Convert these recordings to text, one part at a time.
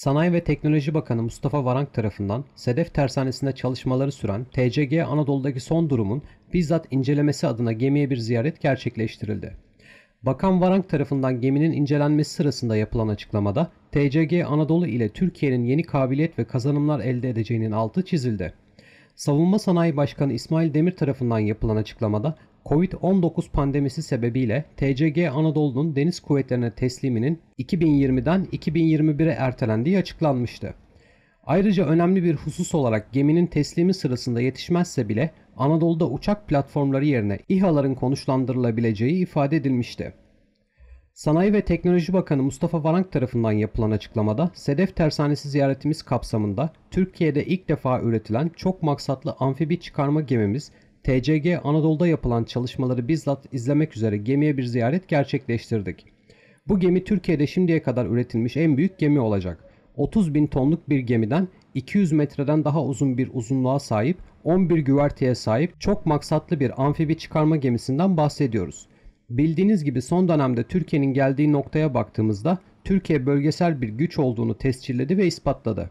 Sanayi ve Teknoloji Bakanı Mustafa Varank tarafından Sedef Tersanesi'nde çalışmaları süren TCG Anadolu'daki son durumun bizzat incelemesi adına gemiye bir ziyaret gerçekleştirildi. Bakan Varank tarafından geminin incelenmesi sırasında yapılan açıklamada TCG Anadolu ile Türkiye'nin yeni kabiliyet ve kazanımlar elde edeceğinin altı çizildi. Savunma Sanayi Başkanı İsmail Demir tarafından yapılan açıklamada Covid-19 pandemisi sebebiyle TCG Anadolu'nun deniz kuvvetlerine tesliminin 2020'den 2021'e ertelendiği açıklanmıştı. Ayrıca önemli bir husus olarak geminin teslimi sırasında yetişmezse bile Anadolu'da uçak platformları yerine İHA'ların konuşlandırılabileceği ifade edilmişti. Sanayi ve Teknoloji Bakanı Mustafa Varank tarafından yapılan açıklamada Sedef Tersanesi ziyaretimiz kapsamında Türkiye'de ilk defa üretilen çok maksatlı amfibi çıkarma gemimiz TCG Anadolu'da yapılan çalışmaları bizzat izlemek üzere gemiye bir ziyaret gerçekleştirdik. Bu gemi Türkiye'de şimdiye kadar üretilmiş en büyük gemi olacak. 30 bin tonluk bir gemiden 200 metreden daha uzun bir uzunluğa sahip, 11 güverteye sahip çok maksatlı bir amfibi çıkarma gemisinden bahsediyoruz. Bildiğiniz gibi son dönemde Türkiye'nin geldiği noktaya baktığımızda Türkiye bölgesel bir güç olduğunu tescilledi ve ispatladı.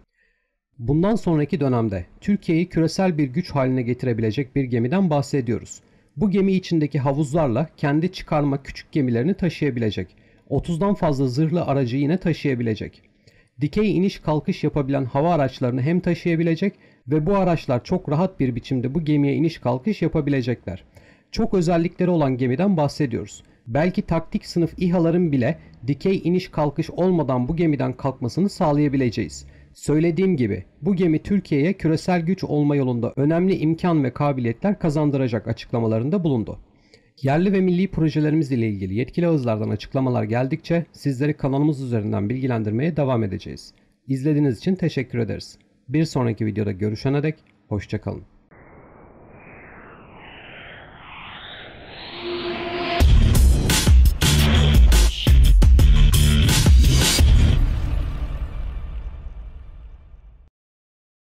Bundan sonraki dönemde Türkiye'yi küresel bir güç haline getirebilecek bir gemiden bahsediyoruz. Bu gemi içindeki havuzlarla kendi çıkarma küçük gemilerini taşıyabilecek. 30'dan fazla zırhlı aracı yine taşıyabilecek. Dikey iniş kalkış yapabilen hava araçlarını hem taşıyabilecek ve bu araçlar çok rahat bir biçimde bu gemiye iniş kalkış yapabilecekler. Çok özellikleri olan gemiden bahsediyoruz. Belki taktik sınıf İHA'ların bile dikey iniş kalkış olmadan bu gemiden kalkmasını sağlayabileceğiz.'' Söylediğim gibi bu gemi Türkiye'ye küresel güç olma yolunda önemli imkan ve kabiliyetler kazandıracak açıklamalarında bulundu. Yerli ve milli projelerimiz ile ilgili yetkili ağızlardan açıklamalar geldikçe sizleri kanalımız üzerinden bilgilendirmeye devam edeceğiz. İzlediğiniz için teşekkür ederiz. Bir sonraki videoda görüşene dek hoşçakalın.